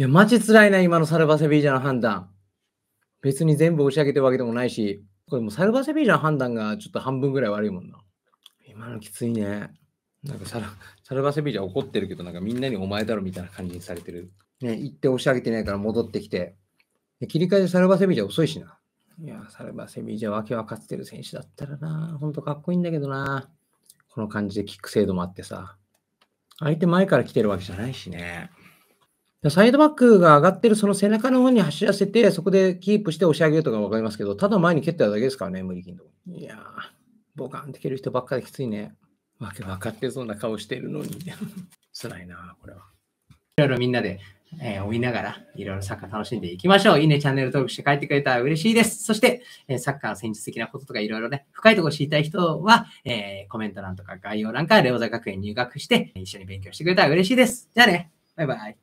いや、マジ辛いな、今のサルバセビージャの判断。別に全部押し上げてるわけでもないし、これもサルバセビージャの判断がちょっと半分ぐらい悪いもんな。今のきついね。なんかサルサルバセビージャ怒ってるけど、なんかみんなにお前だろみたいな感じにされてる。ね、行って押し上げてないから戻ってきて。切り替えでサルバセビージャ遅いしな。いや、サルバセビージャわけわかってる選手だったらな、ほんとかっこいいんだけどな。この感じでキック精度もあってさ。相手前から来てるわけじゃないしね。サイドバックが上がってるその背中の方に走らせて、そこでキープして押し上げるとか分かりますけど、ただ前に蹴っただけですからね、無理金と。いやー、ボカンって蹴る人ばっかりきついね。わけ分かってそうな顔してるのに。辛いな、これは。いろいろみんなで、えー、追いながら、いろいろサッカー楽しんでいきましょう。いいね、チャンネル登録して帰ってくれたら嬉しいです。そして、えー、サッカーの戦術的なこととかいろいろね、深いところ知りたい人は、えー、コメント欄とか概要欄からレオザ学園入学して、一緒に勉強してくれたら嬉しいです。じゃあね、バイバイ。